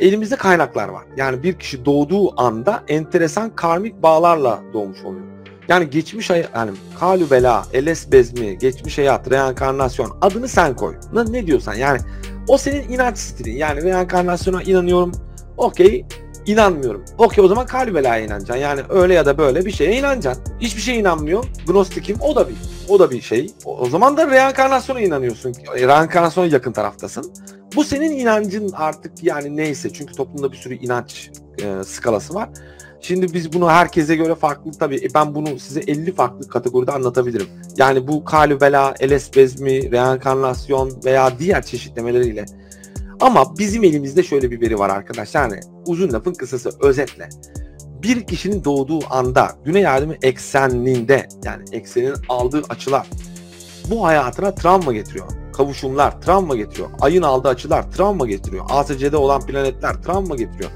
Elimizde kaynaklar var. Yani bir kişi doğduğu anda enteresan karmik bağlarla doğmuş oluyor. Yani geçmiş hayat, yani kalü bela, eles bezmi, geçmiş hayat, reenkarnasyon adını sen koy. Ne, ne diyorsan yani o senin inanç stilin. Yani reenkarnasyona inanıyorum, okey inanmıyorum. Okey o zaman kalü belaya inanacaksın. Yani öyle ya da böyle bir şeye inanacaksın. Hiçbir şeye inanmıyor. Gnostikim o da bir o da bir şey. O, o zaman da reenkarnasyona inanıyorsun. E, reenkarnasyona yakın taraftasın. Bu senin inancın artık yani neyse çünkü toplumda bir sürü inanç e, skalası var. Şimdi biz bunu herkese göre farklı tabii. E, ben bunu size 50 farklı kategoride anlatabilirim. Yani bu kalübela, elesbezmi, reenkarnasyon veya diğer çeşitlemeleriyle. Ama bizim elimizde şöyle bir veri var arkadaşlar. Yani uzun lafın kısası özetle. Bir kişinin doğduğu anda güney alemi ekseninde yani eksenin aldığı açılar bu hayatına travma getiriyor kavuşumlar travma getiriyor. Ayın aldığı açılar travma getiriyor. ASC'de olan planetler travma getiriyor.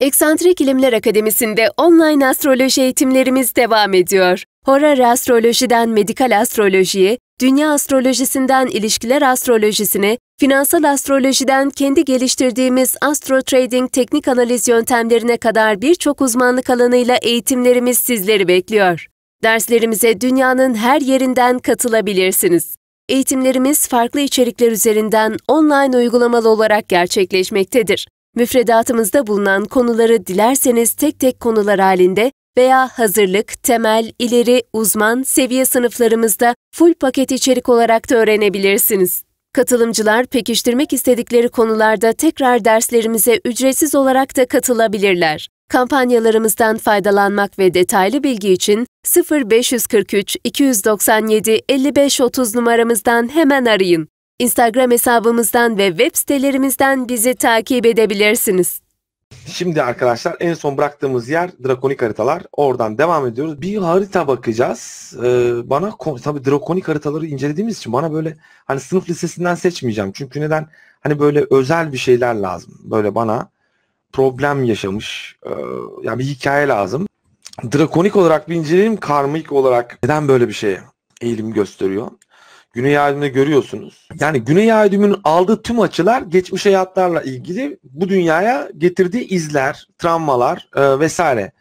Eksantrik İlimler Akademisi'nde online astroloji eğitimlerimiz devam ediyor. Horar astrolojiden medikal astrolojiye, dünya astrolojisinden ilişkiler astrolojisine, finansal astrolojiden kendi geliştirdiğimiz astro trading teknik analiz yöntemlerine kadar birçok uzmanlık alanıyla eğitimlerimiz sizleri bekliyor. Derslerimize dünyanın her yerinden katılabilirsiniz. Eğitimlerimiz farklı içerikler üzerinden online uygulamalı olarak gerçekleşmektedir. Müfredatımızda bulunan konuları dilerseniz tek tek konular halinde veya hazırlık, temel, ileri, uzman seviye sınıflarımızda full paket içerik olarak da öğrenebilirsiniz. Katılımcılar pekiştirmek istedikleri konularda tekrar derslerimize ücretsiz olarak da katılabilirler. Kampanyalarımızdan faydalanmak ve detaylı bilgi için 0543 297 5530 numaramızdan hemen arayın. Instagram hesabımızdan ve web sitelerimizden bizi takip edebilirsiniz. Şimdi arkadaşlar en son bıraktığımız yer drakonik haritalar. Oradan devam ediyoruz. Bir harita bakacağız. Ee, bana tabii drakonik haritaları incelediğimiz için bana böyle hani sınıf listesinden seçmeyeceğim. Çünkü neden? Hani böyle özel bir şeyler lazım. Böyle bana problem yaşamış. E, yani bir hikaye lazım. Drakonik olarak bir inceleyelim. Karmik olarak neden böyle bir şeye eğilim gösteriyor? Güney Aydın'da görüyorsunuz. Yani Güney Aydın'ın aldığı tüm açılar geçmiş hayatlarla ilgili bu dünyaya getirdiği izler, travmalar e, vesaire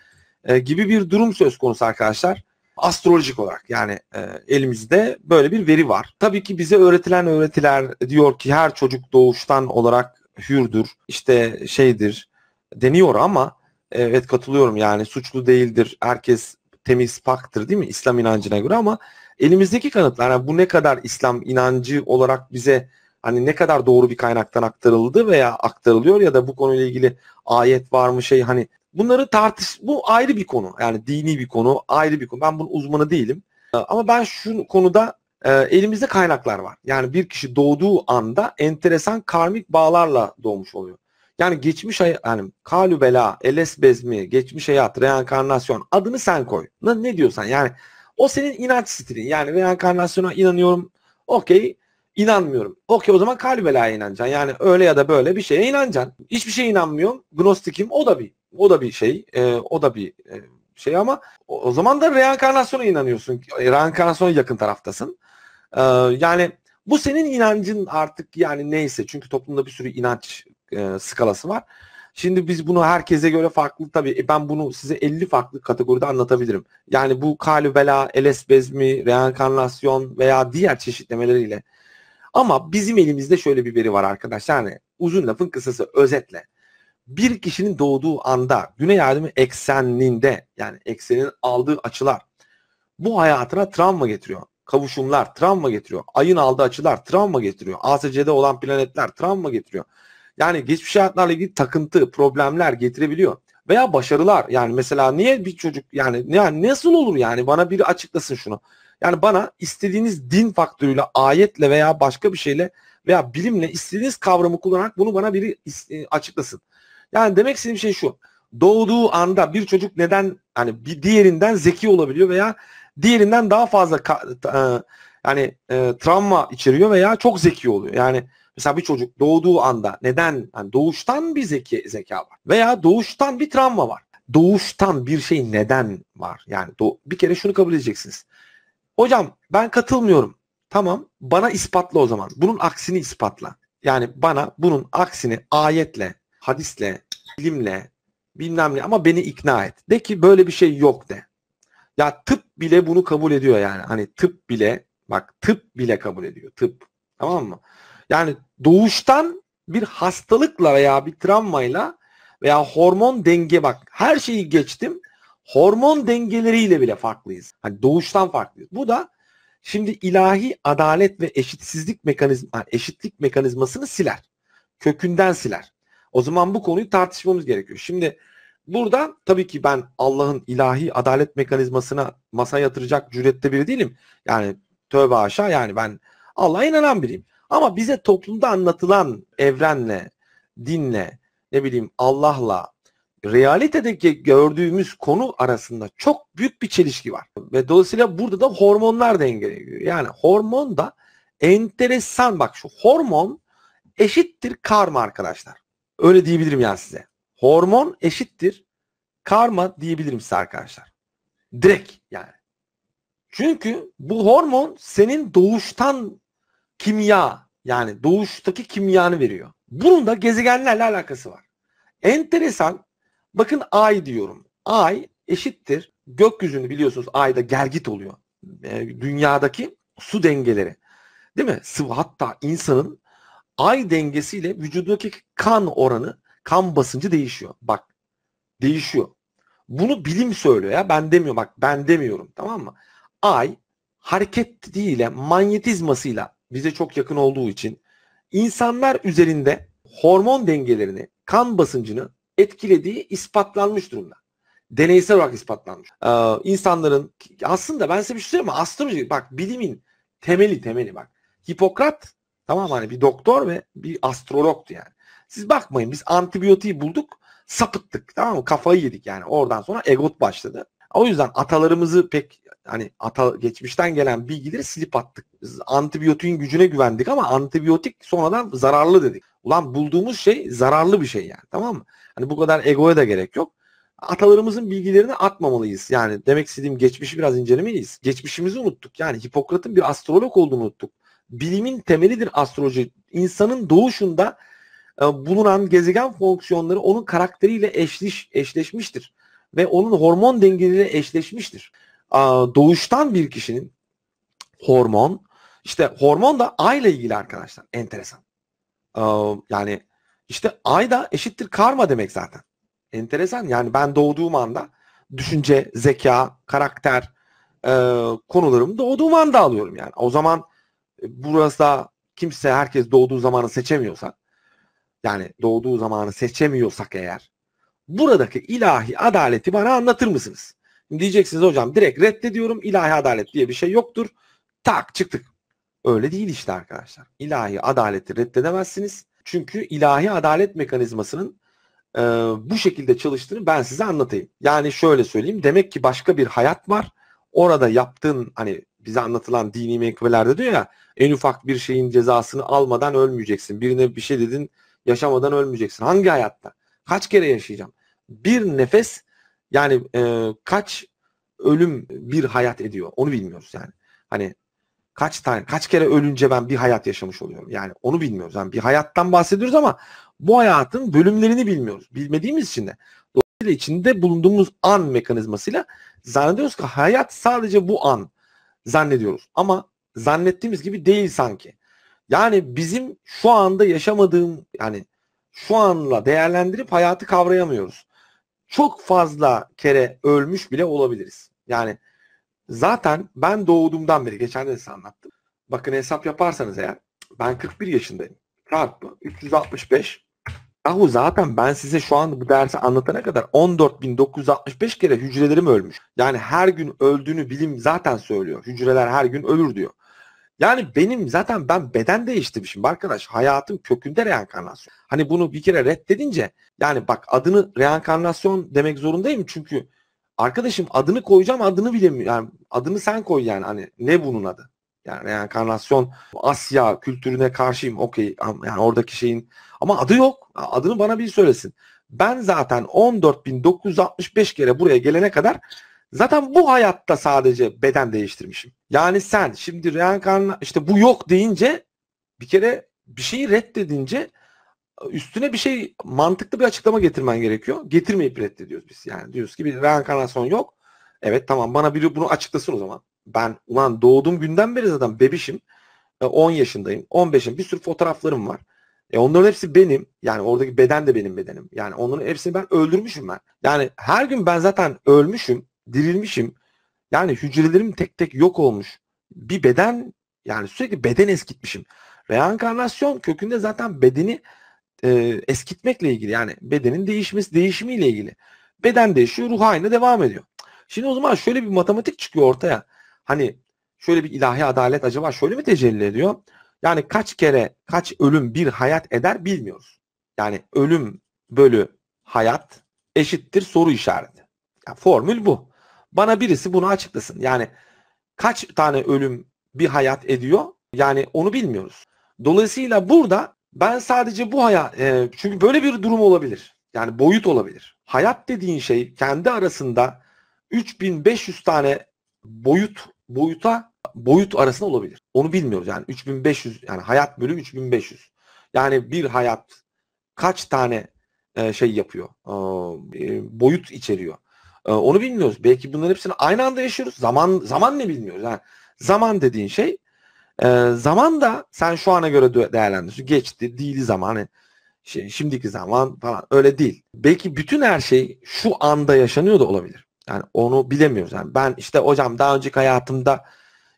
e, gibi bir durum söz konusu arkadaşlar. Astrolojik olarak yani e, elimizde böyle bir veri var. Tabii ki bize öğretilen öğretiler diyor ki her çocuk doğuştan olarak hürdür, işte şeydir, deniyor ama evet katılıyorum yani suçlu değildir. Herkes temiz paktır değil mi İslam inancına göre ama elimizdeki kanıtlar yani bu ne kadar İslam inancı olarak bize hani ne kadar doğru bir kaynaktan aktarıldı veya aktarılıyor ya da bu konuyla ilgili ayet var mı şey hani bunları tartış bu ayrı bir konu yani dini bir konu ayrı bir konu ben bunun uzmanı değilim ama ben şu konuda e, elimizde kaynaklar var yani bir kişi doğduğu anda enteresan karmik bağlarla doğmuş oluyor yani geçmiş hayat, yani kalübela, eles bezmi, geçmiş hayat, reenkarnasyon adını sen koy. Ne, ne diyorsan yani o senin inanç stilin. Yani reenkarnasyona inanıyorum, okey inanmıyorum. Okey o zaman kalübelaya inanacaksın. Yani öyle ya da böyle bir şeye inanacaksın. Hiçbir şeye inanmıyorum. Gnostikim o da bir o da bir şey. E, o da bir e, şey ama o, o zaman da reenkarnasyona inanıyorsun. E, reenkarnasyona yakın taraftasın. E, yani bu senin inancın artık yani neyse çünkü toplumda bir sürü inanç e, skalası var. Şimdi biz bunu herkese göre farklı tabii e, ben bunu size 50 farklı kategoride anlatabilirim. Yani bu kalübela, elesbezmi, reenkarnasyon veya diğer çeşitlemeleriyle. Ama bizim elimizde şöyle bir veri var arkadaşlar. Yani uzun lafın kısası özetle. Bir kişinin doğduğu anda güney alemi ekseninde yani eksenin aldığı açılar bu hayatına travma getiriyor. Kavuşumlar travma getiriyor. Ayın aldığı açılar travma getiriyor. ASC'de olan planetler travma getiriyor. Yani geçmiş hayatlarla ilgili takıntı, problemler getirebiliyor. Veya başarılar yani mesela niye bir çocuk yani, yani nasıl olur yani bana biri açıklasın şunu. Yani bana istediğiniz din faktörüyle, ayetle veya başka bir şeyle veya bilimle istediğiniz kavramı kullanarak bunu bana biri e, açıklasın. Yani demek istediğim şey şu. Doğduğu anda bir çocuk neden hani bir diğerinden zeki olabiliyor veya diğerinden daha fazla e, yani e, travma içeriyor veya çok zeki oluyor. Yani Mesela bir çocuk doğduğu anda neden yani doğuştan bir zeki, zeka var veya doğuştan bir travma var. Doğuştan bir şey neden var? Yani do- bir kere şunu kabul edeceksiniz. Hocam ben katılmıyorum. Tamam bana ispatla o zaman. Bunun aksini ispatla. Yani bana bunun aksini ayetle, hadisle, ilimle, bilmem ne ama beni ikna et. De ki böyle bir şey yok de. Ya tıp bile bunu kabul ediyor yani. Hani tıp bile bak tıp bile kabul ediyor. Tıp. Tamam mı? Yani doğuştan bir hastalıkla veya bir travmayla veya hormon denge bak her şeyi geçtim. Hormon dengeleriyle bile farklıyız. Hani doğuştan farklıyız. Bu da şimdi ilahi adalet ve eşitsizlik mekanizma eşitlik mekanizmasını siler. Kökünden siler. O zaman bu konuyu tartışmamız gerekiyor. Şimdi burada tabii ki ben Allah'ın ilahi adalet mekanizmasına masa yatıracak cürette biri değilim. Yani tövbe aşağı yani ben Allah'a inanan biriyim. Ama bize toplumda anlatılan evrenle, dinle, ne bileyim Allah'la, realitedeki gördüğümüz konu arasında çok büyük bir çelişki var. Ve dolayısıyla burada da hormonlar dengeleniyor. Yani hormon da enteresan bak şu hormon eşittir karma arkadaşlar. Öyle diyebilirim yani size. Hormon eşittir karma diyebilirim size arkadaşlar. Direkt yani. Çünkü bu hormon senin doğuştan kimya yani doğuştaki kimyanı veriyor. Bunun da gezegenlerle alakası var. Enteresan. Bakın ay diyorum. Ay eşittir. Gökyüzünü biliyorsunuz ayda gergit oluyor. E, dünyadaki su dengeleri. Değil mi? Sıvı hatta insanın ay dengesiyle vücudundaki kan oranı, kan basıncı değişiyor. Bak değişiyor. Bunu bilim söylüyor ya. Ben demiyorum bak ben demiyorum tamam mı? Ay hareketleriyle, manyetizmasıyla bize çok yakın olduğu için insanlar üzerinde hormon dengelerini, kan basıncını etkilediği ispatlanmış durumda. Deneysel olarak ispatlanmış. Ee, insanların aslında ben size bir şey söyleyeyim mi? Astroloji bak bilimin temeli temeli bak. Hipokrat tamam hani bir doktor ve bir astrologtu yani. Siz bakmayın biz antibiyotiği bulduk sapıttık tamam mı? Kafayı yedik yani. Oradan sonra egot başladı. O yüzden atalarımızı pek hani ata, geçmişten gelen bilgileri silip attık. Biz antibiyotiğin gücüne güvendik ama antibiyotik sonradan zararlı dedik. Ulan bulduğumuz şey zararlı bir şey yani tamam mı? Hani bu kadar egoya da gerek yok. Atalarımızın bilgilerini atmamalıyız. Yani demek istediğim geçmişi biraz incelemeliyiz. Geçmişimizi unuttuk. Yani Hipokrat'ın bir astrolog olduğunu unuttuk. Bilimin temelidir astroloji. İnsanın doğuşunda e, bulunan gezegen fonksiyonları onun karakteriyle eşleş, eşleşmiştir ve onun hormon dengeleriyle eşleşmiştir doğuştan bir kişinin hormon işte hormon da ay ile ilgili arkadaşlar enteresan. Yani işte ay da eşittir karma demek zaten. Enteresan yani ben doğduğum anda düşünce, zeka, karakter e, konularımı doğduğum anda alıyorum yani. O zaman e, burası da kimse herkes doğduğu zamanı seçemiyorsa yani doğduğu zamanı seçemiyorsak eğer buradaki ilahi adaleti bana anlatır mısınız? Diyeceksiniz hocam direkt reddediyorum ilahi adalet diye bir şey yoktur. Tak çıktık. Öyle değil işte arkadaşlar. İlahi adaleti reddedemezsiniz. Çünkü ilahi adalet mekanizmasının e, bu şekilde çalıştığını ben size anlatayım. Yani şöyle söyleyeyim. Demek ki başka bir hayat var. Orada yaptığın hani bize anlatılan dini menkıbelerde diyor ya en ufak bir şeyin cezasını almadan ölmeyeceksin. Birine bir şey dedin yaşamadan ölmeyeceksin. Hangi hayatta? Kaç kere yaşayacağım? Bir nefes yani e, kaç ölüm bir hayat ediyor onu bilmiyoruz yani. Hani kaç tane kaç kere ölünce ben bir hayat yaşamış oluyorum. Yani onu bilmiyoruz. Yani bir hayattan bahsediyoruz ama bu hayatın bölümlerini bilmiyoruz. Bilmediğimiz için de dolayısıyla içinde bulunduğumuz an mekanizmasıyla zannediyoruz ki hayat sadece bu an zannediyoruz. Ama zannettiğimiz gibi değil sanki. Yani bizim şu anda yaşamadığım yani şu anla değerlendirip hayatı kavrayamıyoruz çok fazla kere ölmüş bile olabiliriz. Yani zaten ben doğduğumdan beri geçen de size anlattım. Bakın hesap yaparsanız eğer ben 41 yaşındayım. Çarpı 365 Yahu zaten ben size şu an bu dersi anlatana kadar 14.965 kere hücrelerim ölmüş. Yani her gün öldüğünü bilim zaten söylüyor. Hücreler her gün ölür diyor. Yani benim zaten ben beden değiştirmişim arkadaş. Hayatım kökünde reenkarnasyon. Hani bunu bir kere reddedince yani bak adını reenkarnasyon demek zorundayım çünkü arkadaşım adını koyacağım adını bilemiyorum. Yani adını sen koy yani hani ne bunun adı? Yani reenkarnasyon Asya kültürüne karşıyım okey yani oradaki şeyin ama adı yok adını bana bir söylesin. Ben zaten 14.965 kere buraya gelene kadar Zaten bu hayatta sadece beden değiştirmişim. Yani sen şimdi reenkarna işte bu yok deyince bir kere bir şeyi reddedince üstüne bir şey mantıklı bir açıklama getirmen gerekiyor. Getirmeyip reddediyoruz biz. Yani diyoruz ki bir reenkarnasyon yok. Evet tamam bana biri bunu açıklasın o zaman. Ben ulan doğduğum günden beri zaten bebişim. 10 e, yaşındayım, 15'im. Bir sürü fotoğraflarım var. E onların hepsi benim. Yani oradaki beden de benim bedenim. Yani onların hepsini ben öldürmüşüm ben. Yani her gün ben zaten ölmüşüm dirilmişim. Yani hücrelerim tek tek yok olmuş. Bir beden yani sürekli beden eskitmişim. Reenkarnasyon kökünde zaten bedeni e, eskitmekle ilgili yani bedenin değişmesi değişimiyle ilgili. Beden değişiyor ruh haline devam ediyor. Şimdi o zaman şöyle bir matematik çıkıyor ortaya. Hani şöyle bir ilahi adalet acaba şöyle mi tecelli ediyor? Yani kaç kere kaç ölüm bir hayat eder bilmiyoruz. Yani ölüm bölü hayat eşittir soru işareti. Yani formül bu. Bana birisi bunu açıklasın. Yani kaç tane ölüm bir hayat ediyor? Yani onu bilmiyoruz. Dolayısıyla burada ben sadece bu hayat e, çünkü böyle bir durum olabilir. Yani boyut olabilir. Hayat dediğin şey kendi arasında 3500 tane boyut boyuta boyut arasında olabilir. Onu bilmiyoruz yani 3500 yani hayat bölü 3500. Yani bir hayat kaç tane e, şey yapıyor? E, boyut içeriyor. Ee, onu bilmiyoruz. Belki bunların hepsini aynı anda yaşıyoruz. Zaman zaman ne bilmiyoruz. Yani zaman dediğin şey e, zaman da sen şu ana göre değerlendiriyorsun. Geçti, değil zamanı, hani şey, şimdiki zaman falan öyle değil. Belki bütün her şey şu anda yaşanıyor da olabilir. Yani onu bilemiyoruz. Yani ben işte hocam daha önceki hayatımda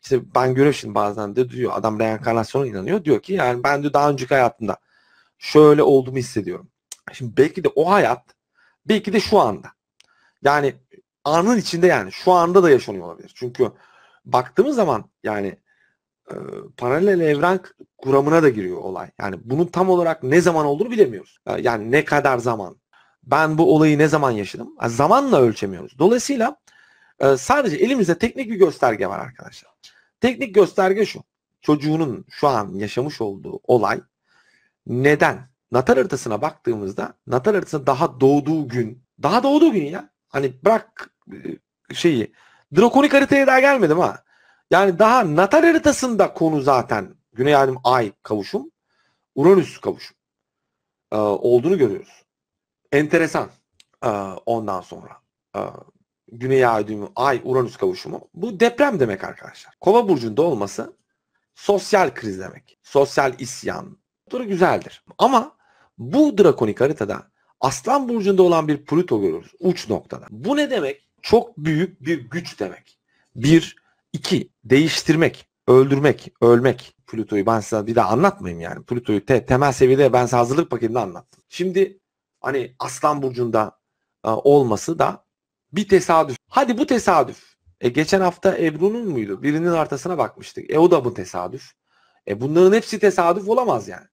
işte ben görüyorum şimdi bazen de diyor adam reenkarnasyona inanıyor. Diyor ki yani ben de daha önceki hayatımda şöyle olduğumu hissediyorum. Şimdi belki de o hayat belki de şu anda. Yani anın içinde yani şu anda da yaşanıyor olabilir. Çünkü baktığımız zaman yani e, paralel evren kuramına da giriyor olay. Yani bunun tam olarak ne zaman olduğunu bilemiyoruz. Yani ne kadar zaman. Ben bu olayı ne zaman yaşadım? Yani zamanla ölçemiyoruz. Dolayısıyla e, sadece elimizde teknik bir gösterge var arkadaşlar. Teknik gösterge şu. Çocuğunun şu an yaşamış olduğu olay neden? Natal haritasına baktığımızda natal haritası daha doğduğu gün. Daha doğduğu gün ya. Hani bırak e, şeyi. Drakonik haritaya daha gelmedim ha. Yani daha Natal haritasında konu zaten Güney Alim Ay kavuşum, Uranüs kavuşum e, olduğunu görüyoruz. Enteresan e, ondan sonra. E, Güney Aydın Ay Uranüs kavuşumu. Bu deprem demek arkadaşlar. Kova burcunda olması sosyal kriz demek. Sosyal isyan. Doğru güzeldir. Ama bu drakonik haritada Aslan burcunda olan bir Pluto görüyoruz uç noktada. Bu ne demek? Çok büyük bir güç demek. Bir, iki, değiştirmek, öldürmek, ölmek. Pluto'yu ben size bir daha anlatmayayım yani. Pluto'yu te, temel seviyede ben size hazırlık paketinde anlattım. Şimdi hani Aslan burcunda e, olması da bir tesadüf. Hadi bu tesadüf. E geçen hafta Ebru'nun muydu? Birinin artasına bakmıştık. E o da bu tesadüf. E bunların hepsi tesadüf olamaz yani.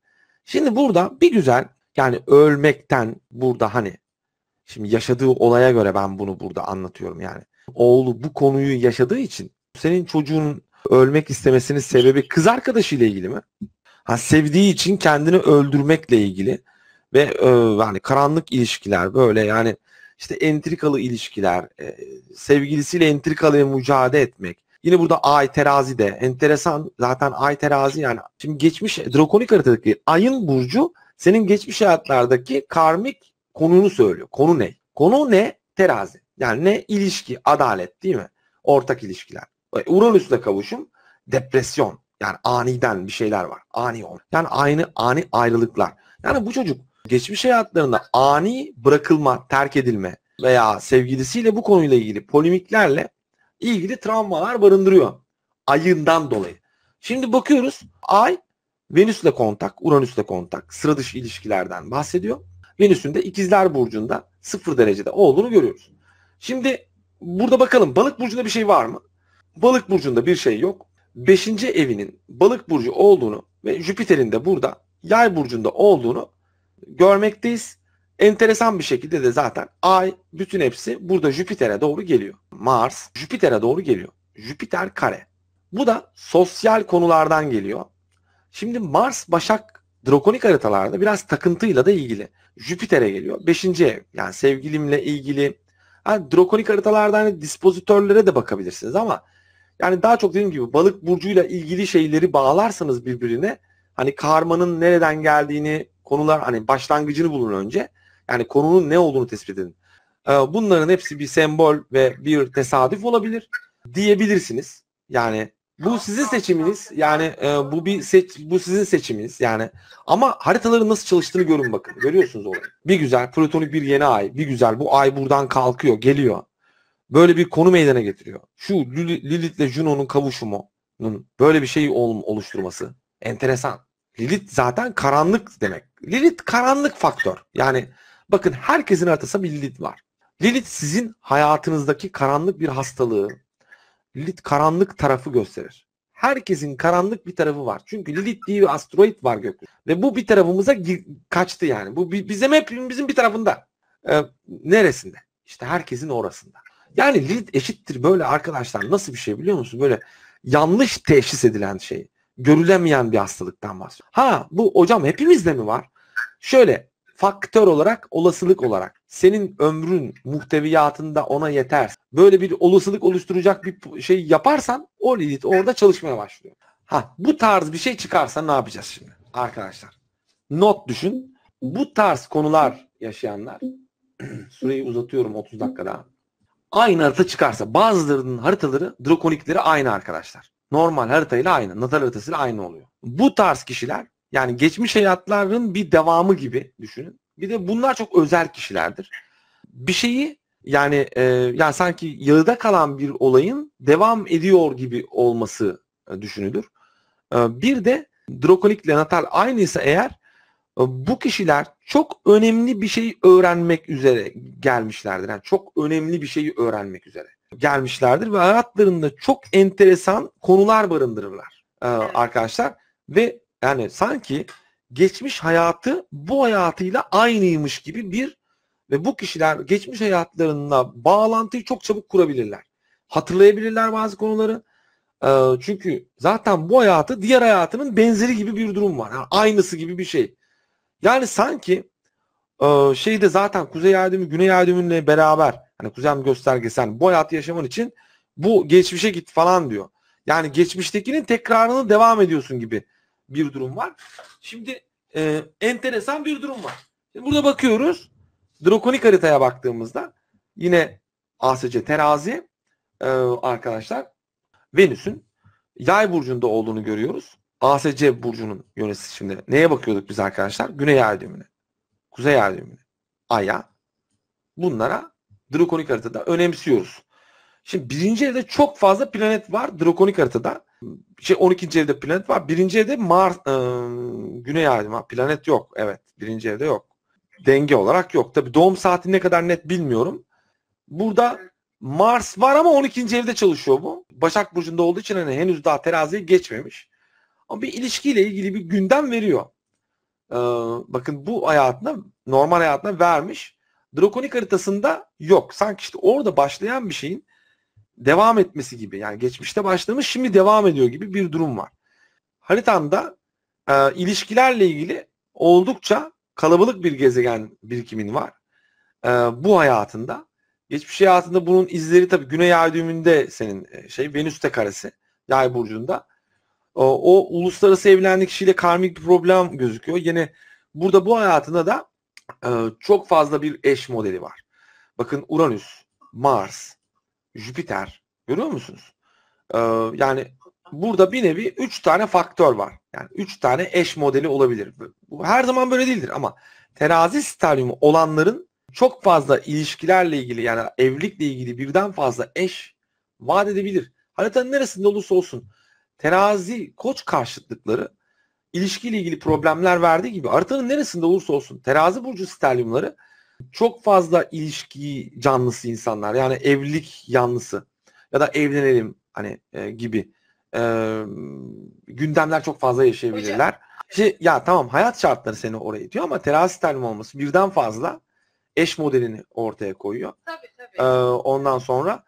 Şimdi burada bir güzel yani ölmekten burada hani şimdi yaşadığı olaya göre ben bunu burada anlatıyorum yani. Oğlu bu konuyu yaşadığı için senin çocuğun ölmek istemesinin sebebi kız arkadaşıyla ilgili mi? Ha, sevdiği için kendini öldürmekle ilgili ve e, yani karanlık ilişkiler böyle yani işte entrikalı ilişkiler, e, sevgilisiyle entrikalı mücadele etmek. Yine burada Ay terazi de enteresan zaten Ay terazi yani şimdi geçmiş drakonik haritadaki ayın burcu senin geçmiş hayatlardaki karmik konunu söylüyor. Konu ne? Konu ne? Terazi. Yani ne? ilişki, adalet değil mi? Ortak ilişkiler. E, Uranüs'le kavuşum depresyon. Yani aniden bir şeyler var. Ani olma. Yani aynı ani ayrılıklar. Yani bu çocuk geçmiş hayatlarında ani bırakılma, terk edilme veya sevgilisiyle bu konuyla ilgili polimiklerle ilgili travmalar barındırıyor. Ayından dolayı. Şimdi bakıyoruz ay Venüs'le kontak, Uranüs'le kontak, sıra dışı ilişkilerden bahsediyor. Venüs'ün de ikizler burcunda sıfır derecede olduğunu görüyoruz. Şimdi burada bakalım balık burcunda bir şey var mı? Balık burcunda bir şey yok. Beşinci evinin balık burcu olduğunu ve Jüpiter'in de burada yay burcunda olduğunu görmekteyiz. Enteresan bir şekilde de zaten ay bütün hepsi burada Jüpiter'e doğru geliyor. Mars Jüpiter'e doğru geliyor. Jüpiter kare. Bu da sosyal konulardan geliyor. Şimdi Mars Başak Drakonik haritalarda biraz takıntıyla da ilgili. Jüpiter'e geliyor. Beşinci ev. Yani sevgilimle ilgili. Yani drakonik haritalarda hani dispozitörlere de bakabilirsiniz ama yani daha çok dediğim gibi balık burcuyla ilgili şeyleri bağlarsanız birbirine hani karmanın nereden geldiğini konular hani başlangıcını bulun önce. Yani konunun ne olduğunu tespit edin. Ee, bunların hepsi bir sembol ve bir tesadüf olabilir diyebilirsiniz. Yani bu sizin seçiminiz. Yani e, bu bir seç, bu sizin seçiminiz. Yani ama haritaların nasıl çalıştığını görün bakın. Görüyorsunuz olayı. Bir güzel plütonik bir yeni ay. Bir güzel bu ay buradan kalkıyor, geliyor. Böyle bir konu meydana getiriyor. Şu Lilith ile Juno'nun kavuşumunun böyle bir şey oluşturması enteresan. Lilith zaten karanlık demek. Lilith karanlık faktör. Yani bakın herkesin haritasında bir Lilith var. Lilith sizin hayatınızdaki karanlık bir hastalığı, Lilith karanlık tarafı gösterir. Herkesin karanlık bir tarafı var. Çünkü Lilith diye bir asteroid var gökyüzünde. Ve bu bir tarafımıza kaçtı yani. Bu bizim hepimizin bir tarafında. Ee, neresinde? İşte herkesin orasında. Yani Lilith eşittir böyle arkadaşlar. Nasıl bir şey biliyor musun? Böyle yanlış teşhis edilen şey. Görülemeyen bir hastalıktan bahsediyor. Ha bu hocam hepimizde mi var? Şöyle faktör olarak, olasılık olarak senin ömrün muhteviyatında ona yeter. Böyle bir olasılık oluşturacak bir şey yaparsan o Lilith orada çalışmaya başlıyor. Ha bu tarz bir şey çıkarsa ne yapacağız şimdi arkadaşlar? Not düşün. Bu tarz konular yaşayanlar süreyi uzatıyorum 30 dakikada. Aynı harita çıkarsa bazılarının haritaları drakonikleri aynı arkadaşlar. Normal haritayla aynı. Natal haritasıyla aynı oluyor. Bu tarz kişiler yani geçmiş hayatların bir devamı gibi düşünün. Bir de bunlar çok özel kişilerdir. Bir şeyi yani e, yani sanki yarıda kalan bir olayın devam ediyor gibi olması e, düşünülür. E, bir de drokolik lenatal aynıysa eğer e, bu kişiler çok önemli bir şeyi öğrenmek üzere gelmişlerdir. Yani çok önemli bir şeyi öğrenmek üzere gelmişlerdir ve hayatlarında çok enteresan konular barındırırlar e, arkadaşlar ve yani sanki geçmiş hayatı bu hayatıyla aynıymış gibi bir ve bu kişiler geçmiş hayatlarına bağlantıyı çok çabuk kurabilirler. Hatırlayabilirler bazı konuları. çünkü zaten bu hayatı diğer hayatının benzeri gibi bir durum var. Yani aynısı gibi bir şey. Yani sanki şeyde zaten Kuzey Erdem'i Güney Erdem'inle beraber hani Kuzem göstergesen bu hayatı yaşaman için bu geçmişe git falan diyor. Yani geçmiştekinin tekrarını devam ediyorsun gibi bir durum var. Şimdi e, enteresan bir durum var. Şimdi burada bakıyoruz. Drakonik haritaya baktığımızda yine ASC terazi e, arkadaşlar Venüs'ün yay burcunda olduğunu görüyoruz. ASC burcunun yöneticisi şimdi. Neye bakıyorduk biz arkadaşlar? Güney ay düğümüne. Kuzey ay düğümüne. Ay'a. Bunlara drakonik haritada önemsiyoruz. Şimdi birinci evde çok fazla planet var drakonik haritada şey 12. evde planet var. Birinci evde Mars, e, Güney Ay var. Planet yok. Evet. Birinci evde yok. Denge olarak yok. Tabii doğum saati ne kadar net bilmiyorum. Burada Mars var ama 12. evde çalışıyor bu. Başak Burcu'nda olduğu için hani henüz daha teraziye geçmemiş. Ama bir ilişkiyle ilgili bir gündem veriyor. Ee, bakın bu hayatına, normal hayatına vermiş. Drakonik haritasında yok. Sanki işte orada başlayan bir şeyin devam etmesi gibi yani geçmişte başlamış şimdi devam ediyor gibi bir durum var. Haritamda e, ilişkilerle ilgili oldukça kalabalık bir gezegen birikimin var. E, bu hayatında. Geçmiş hayatında bunun izleri tabi Güney Ay düğümünde senin e, şey Venüs'te karesi Yay burcunda. O, o uluslararası evlendik kişiyle karmik bir problem gözüküyor. Yine burada bu hayatında da e, çok fazla bir eş modeli var. Bakın Uranüs, Mars, Jüpiter. Görüyor musunuz? Ee, yani burada bir nevi 3 tane faktör var. Yani 3 tane eş modeli olabilir. Bu her zaman böyle değildir ama terazi stelyumu olanların çok fazla ilişkilerle ilgili yani evlilikle ilgili birden fazla eş vaat edebilir. Haritanın neresinde olursa olsun terazi koç karşıtlıkları ilişkiyle ilgili problemler verdiği gibi haritanın neresinde olursa olsun terazi burcu stelyumları çok fazla ilişki canlısı insanlar. Yani evlilik yanlısı ya da evlenelim hani e, gibi e, gündemler çok fazla yaşayabilirler. Şey, ya tamam hayat şartları seni oraya itiyor ama terazi termin olması birden fazla eş modelini ortaya koyuyor. Tabii tabii. E, ondan sonra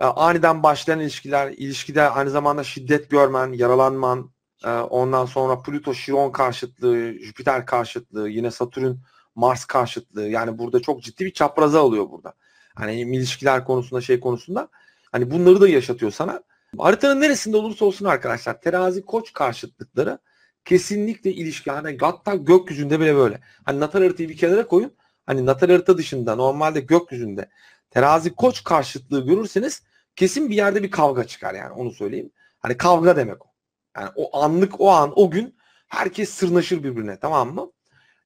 e, aniden başlayan ilişkiler, ilişkide aynı zamanda şiddet görmen, yaralanman, e, ondan sonra Plüto Şiron karşıtlığı, Jüpiter karşıtlığı, yine Satürn Mars karşıtlığı yani burada çok ciddi bir çapraza alıyor burada. Hani ilişkiler konusunda şey konusunda hani bunları da yaşatıyor sana. Haritanın neresinde olursa olsun arkadaşlar terazi koç karşıtlıkları kesinlikle ilişki hani hatta gökyüzünde bile böyle. Hani natal haritayı bir kenara koyun. Hani natal harita dışında normalde gökyüzünde terazi koç karşıtlığı görürseniz kesin bir yerde bir kavga çıkar yani onu söyleyeyim. Hani kavga demek o. Yani o anlık o an o gün herkes sırnaşır birbirine tamam mı?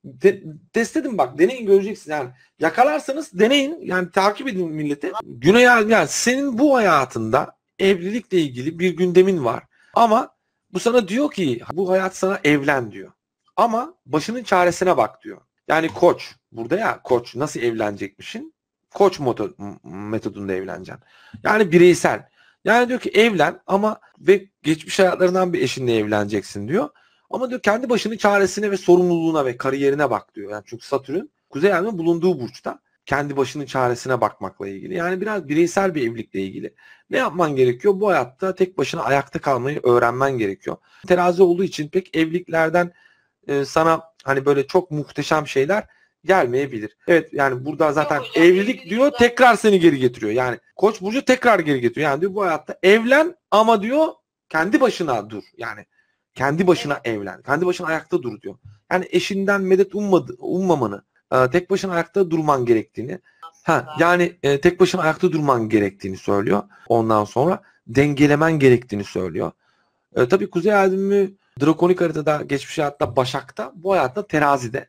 de, test edin bak deneyin göreceksin. yani yakalarsanız deneyin yani takip edin milleti. Güney yani senin bu hayatında evlilikle ilgili bir gündemin var ama bu sana diyor ki bu hayat sana evlen diyor. Ama başının çaresine bak diyor. Yani koç burada ya koç nasıl evlenecekmişin? Koç metodunda evleneceksin. Yani bireysel. Yani diyor ki evlen ama ve geçmiş hayatlarından bir eşinle evleneceksin diyor. Ama diyor kendi başının çaresine ve sorumluluğuna ve kariyerine bak diyor. Yani çünkü Satürn Kuzey Ay'ın bulunduğu burçta kendi başının çaresine bakmakla ilgili. Yani biraz bireysel bir evlilikle ilgili. Ne yapman gerekiyor? Bu hayatta tek başına ayakta kalmayı öğrenmen gerekiyor. Terazi olduğu için pek evliliklerden e, sana hani böyle çok muhteşem şeyler gelmeyebilir. Evet yani burada zaten Yok hocam, evlilik diyor burada... tekrar seni geri getiriyor. Yani Koç burcu tekrar geri getiriyor. Yani diyor bu hayatta evlen ama diyor kendi başına dur. Yani kendi başına evlen. Kendi başına ayakta dur diyor. Yani eşinden medet ummadı, ummamanı, e, tek başına ayakta durman gerektiğini, ha yani e, tek başına ayakta durman gerektiğini söylüyor. Ondan sonra dengelemen gerektiğini söylüyor. E, tabii Kuzey albümü Drakonik haritada geçmiş hayatta Başak'ta, bu hayatta terazide.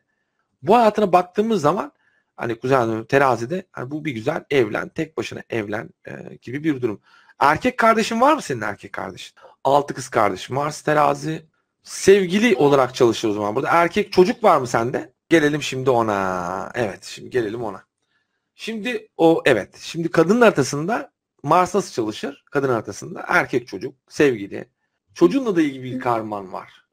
Bu hayatına baktığımız zaman hani Kuzey albümü terazide hani bu bir güzel evlen, tek başına evlen e, gibi bir durum. Erkek kardeşin var mı senin erkek kardeşin? 6 kız kardeşim Mars terazi. Sevgili olarak çalışır o zaman burada. Erkek çocuk var mı sende? Gelelim şimdi ona. Evet şimdi gelelim ona. Şimdi o evet. Şimdi kadın haritasında Mars nasıl çalışır? Kadın haritasında erkek çocuk, sevgili. Çocuğunla da ilgili bir karman var.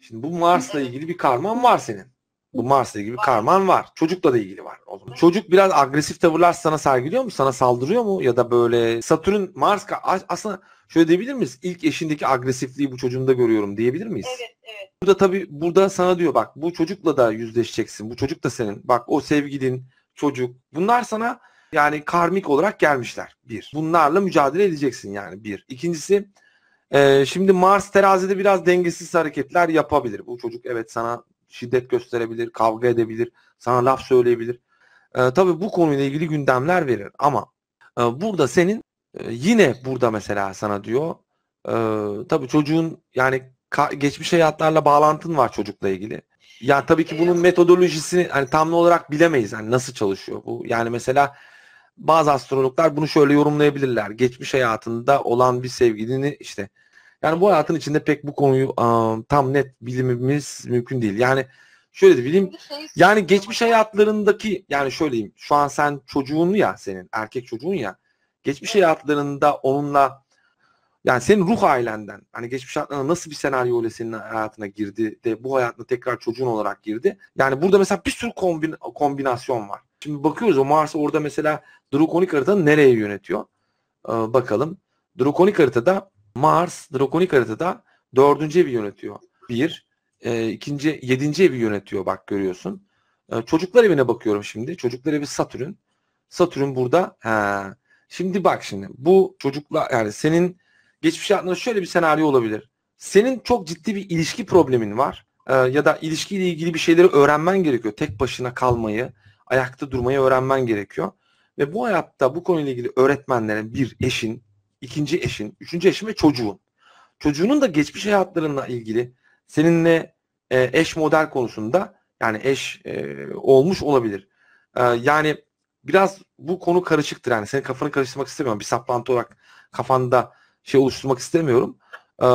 Şimdi bu Mars'la ilgili bir karman var senin. Bu Mars'la ilgili bir karman var. Çocukla da ilgili var. O Çocuk biraz agresif tavırlar sana sergiliyor mu? Sana saldırıyor mu? Ya da böyle Satürn, Mars aslında şöyle diyebilir miyiz? İlk eşindeki agresifliği bu çocuğunda görüyorum diyebilir miyiz? Evet, evet. Burada tabii burada sana diyor bak bu çocukla da yüzleşeceksin. Bu çocuk da senin. Bak o sevgilin, çocuk. Bunlar sana yani karmik olarak gelmişler. Bir. Bunlarla mücadele edeceksin yani bir. İkincisi e, şimdi Mars terazide biraz dengesiz hareketler yapabilir. Bu çocuk evet sana şiddet gösterebilir, kavga edebilir, sana laf söyleyebilir. E, tabii bu konuyla ilgili gündemler verir ama e, burada senin yine burada mesela sana diyor e, tabii çocuğun yani geçmiş hayatlarla bağlantın var çocukla ilgili. Yani tabii ki bunun metodolojisini hani tam olarak bilemeyiz. Hani nasıl çalışıyor bu? Yani mesela bazı astrologlar bunu şöyle yorumlayabilirler. Geçmiş hayatında olan bir sevgilini işte yani bu hayatın içinde pek bu konuyu ıı, tam net bilimimiz mümkün değil. Yani şöyle de bilim şey yani geçmiş hayatlarındaki yani şöyleyim şu an sen çocuğun ya senin erkek çocuğun ya geçmiş hayatlarında onunla yani senin ruh ailenden hani geçmiş hayatlarına nasıl bir senaryo ile senin hayatına girdi de bu hayatına tekrar çocuğun olarak girdi. Yani burada mesela bir sürü kombin, kombinasyon var. Şimdi bakıyoruz o Mars orada mesela Drakonik haritanı nereye yönetiyor? Ee, bakalım. Drakonik haritada Mars Drakonik haritada dördüncü evi yönetiyor. Bir. E, ikinci, yedinci evi yönetiyor bak görüyorsun. E, çocuklar evine bakıyorum şimdi. Çocuklar evi Satürn. Satürn burada he, Şimdi bak şimdi bu çocukla yani senin geçmiş hayatında şöyle bir senaryo olabilir. Senin çok ciddi bir ilişki problemin var e, ya da ilişkiyle ilgili bir şeyleri öğrenmen gerekiyor. Tek başına kalmayı, ayakta durmayı öğrenmen gerekiyor. Ve bu hayatta bu konuyla ilgili öğretmenlerin bir eşin, ikinci eşin, üçüncü eşin ve çocuğun. Çocuğunun da geçmiş hayatlarına ilgili seninle e, eş model konusunda yani eş e, olmuş olabilir. E, yani biraz bu konu karışıktır. Yani senin kafanı karıştırmak istemiyorum. Bir saplantı olarak kafanda şey oluşturmak istemiyorum. Ee,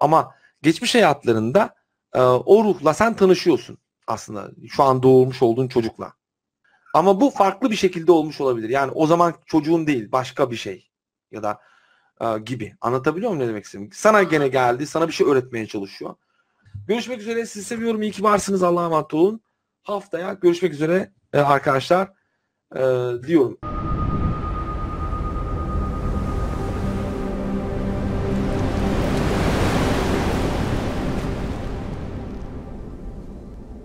ama geçmiş hayatlarında e, o ruhla sen tanışıyorsun aslında. Şu an doğurmuş olduğun çocukla. Ama bu farklı bir şekilde olmuş olabilir. Yani o zaman çocuğun değil başka bir şey ya da e, gibi. Anlatabiliyor muyum ne demek istediğimi? Sana gene geldi. Sana bir şey öğretmeye çalışıyor. Görüşmek üzere. Sizi seviyorum. İyi ki varsınız. Allah'a emanet olun. Haftaya görüşmek üzere e, arkadaşlar e, diyorum.